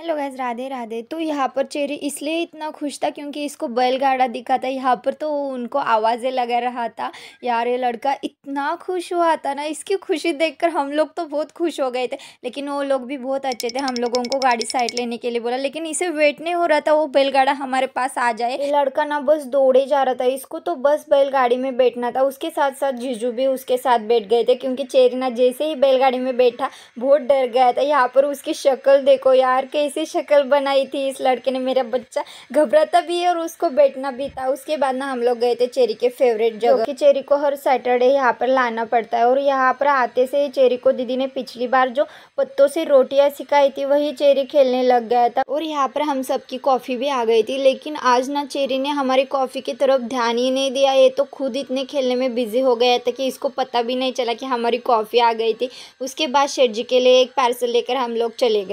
hello guys Radhe Radhe तो यहाँ पर चेरी इसलिए इतना खुश था क्योंकि इसको बैलगाड़ा दिखा था यहाँ पर तो उनको आवाज़ें लगा रहा था यार ये लड़का इतना खुश हुआ था ना इसकी खुशी देखकर हम लोग तो बहुत खुश हो गए थे लेकिन वो लोग भी बहुत अच्छे थे हम लोगों को गाड़ी साइड लेने के लिए बोला लेकिन इसे वेट नहीं हो रहा था वो बैलगाड़ा हमारे पास आ जाए ये लड़का ना बस दौड़े जा रहा था इसको तो बस बैलगाड़ी में बैठना था उसके साथ साथ जीजू भी उसके साथ बैठ गए थे क्योंकि चेरी ना जैसे ही बैलगाड़ी में बैठा बहुत डर गया था यहाँ पर उसकी शक्ल देखो यार के ऐसी शक्ल बनाई थी इस लड़के ने मेरा बच्चा घबराता भी है और उसको बैठना भी था उसके बाद ना हम लोग गए थे चेरी के फेवरेट जगह कि चेरी को हर सैटरडे यहाँ पर लाना पड़ता है और यहाँ पर आते से चेरी को दीदी ने पिछली बार जो पत्तों से रोटियाँ सिखाई थी वही चेरी खेलने लग गया था और यहाँ पर हम सबकी कॉफ़ी भी आ गई थी लेकिन आज ना चेरी ने हमारी कॉफ़ी की तरफ ध्यान ही नहीं दिया ये तो खुद इतने खेलने में बिजी हो गया था कि इसको पता भी नहीं चला कि हमारी कॉफ़ी आ गई थी उसके बाद शेठ जी के लिए एक पार्सल लेकर हम लोग चले गए